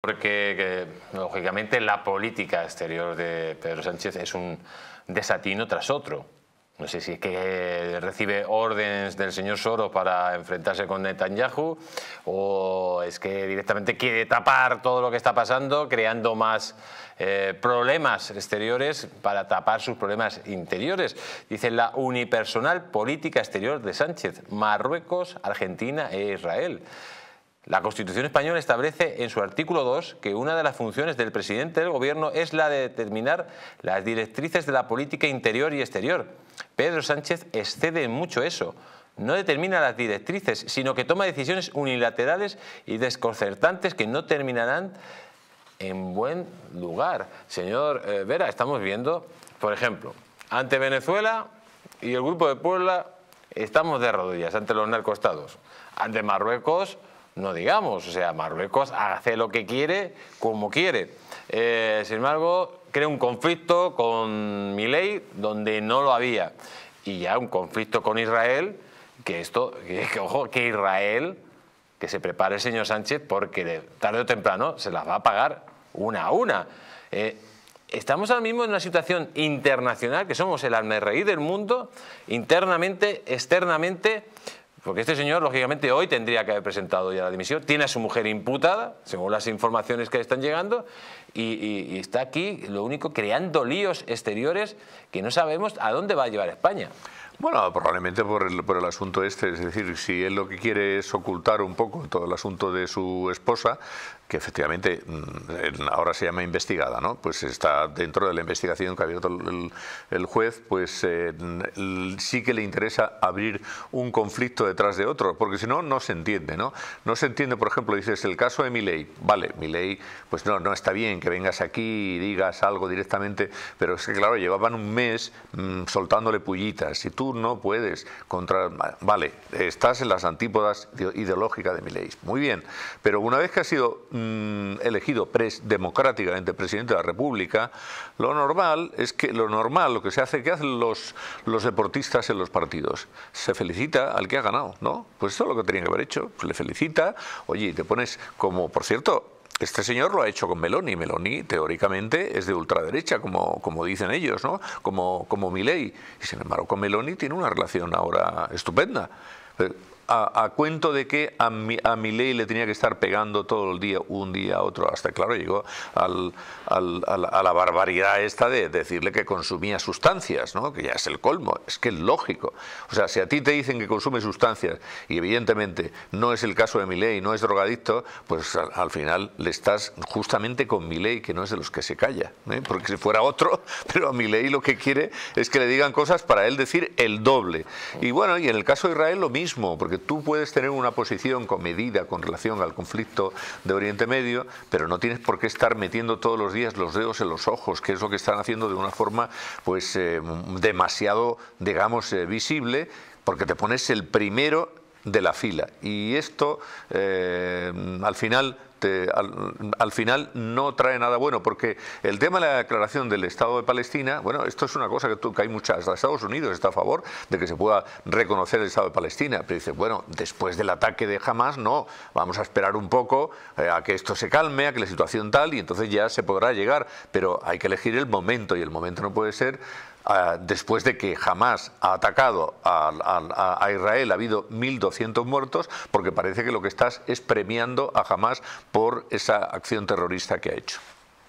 Porque, lógicamente, la política exterior de Pedro Sánchez es un desatino tras otro. No sé si es que recibe órdenes del señor Soro para enfrentarse con Netanyahu o es que directamente quiere tapar todo lo que está pasando, creando más eh, problemas exteriores para tapar sus problemas interiores. Dice la unipersonal política exterior de Sánchez, Marruecos, Argentina e Israel. La Constitución española establece en su artículo 2 que una de las funciones del presidente del gobierno es la de determinar las directrices de la política interior y exterior. Pedro Sánchez excede mucho eso. No determina las directrices, sino que toma decisiones unilaterales y desconcertantes que no terminarán en buen lugar. Señor eh, Vera, estamos viendo, por ejemplo, ante Venezuela y el Grupo de Puebla estamos de rodillas ante los narcoestados. Ante Marruecos no digamos. O sea, Marruecos hace lo que quiere, como quiere. Eh, sin embargo, crea un conflicto con Milei donde no lo había. Y ya un conflicto con Israel, que esto, que, ojo, que Israel, que se prepare el señor Sánchez porque tarde o temprano se las va a pagar una a una. Eh, estamos ahora mismo en una situación internacional, que somos el almerreí del mundo, internamente, externamente, porque este señor, lógicamente, hoy tendría que haber presentado ya la dimisión. Tiene a su mujer imputada, según las informaciones que están llegando, y, y, está aquí, lo único, creando líos exteriores que no sabemos a dónde va a llevar España. Bueno, probablemente por el, asunto este, es decir, si él lo que quiere es ocultar un poco todo el asunto de su esposa, que efectivamente mm, ahora se llama investigada, ¿no? Pues está dentro de la investigación que ha abierto el, juez, pues eh, sí que le interesa abrir un conflicto detrás de otro, porque si no, no se entiende, ¿no? No se entiende, por ejemplo, dices, el caso de Milei, vale, Milei, pues no, no está bien que vengas aquí y digas algo directamente, pero es que claro, llevaban un mes mm, soltándole pullitas, y tú no puedes contra... Vale, estás en las antípodas ideológicas de Milei. Muy bien, pero una vez que ha sido mm, elegido pres, democráticamente presidente de la República, lo normal es que lo normal, lo que se hace, que hacen los, los deportistas en los partidos? Se felicita al que ha ganado, ¿no? Pues eso es lo que tenía que haber hecho. le felicita, oye, y te pones como, por cierto, este señor lo ha hecho con Meloni. Meloni, teóricamente, es de ultraderecha, como, como dicen ellos, ¿no? Como, como Milei. Y sin embargo, con Meloni tiene una relación ahora estupenda a, cuento de que a mi, ley le tenía que estar pegando todo el día, un día a otro, hasta claro, llegó a, la, barbaridad esta de decirle que consumía sustancias, ¿no? que ya es el colmo, es que es lógico. O sea, si a ti te dicen que consume sustancias y evidentemente no es el caso de mi ley, no es drogadicto, pues al, final le estás justamente con mi ley, que no es de los que se calla, ¿eh? porque si fuera otro, pero a mi ley lo que quiere es que le digan cosas para él decir el doble. Y bueno, y en el caso de Israel lo mismo, porque tú puedes tener una posición comedida con relación al conflicto de Oriente Medio, pero no tienes por qué estar metiendo todos los días los dedos en los ojos, que es lo que están haciendo de una forma pues eh, demasiado, digamos, eh, visible, porque te pones el primero de la fila. Y esto, eh, al final, este, al, final no trae nada bueno, porque el tema de la declaración del Estado de Palestina, bueno, esto es una cosa que, tú, hay muchas, Estados Unidos está a favor de que se pueda reconocer el Estado de Palestina, pero dice, bueno, después del ataque de Hamas, no, vamos a esperar un poco eh, a que esto se calme, a que la situación tal, y entonces ya se podrá llegar, pero hay que elegir el momento, y el momento no puede ser Ah, después de que jamás ha atacado a, a Israel, ha habido 1.200 muertos, porque parece que lo que estás es premiando a Hamas por esa acción terrorista que ha hecho.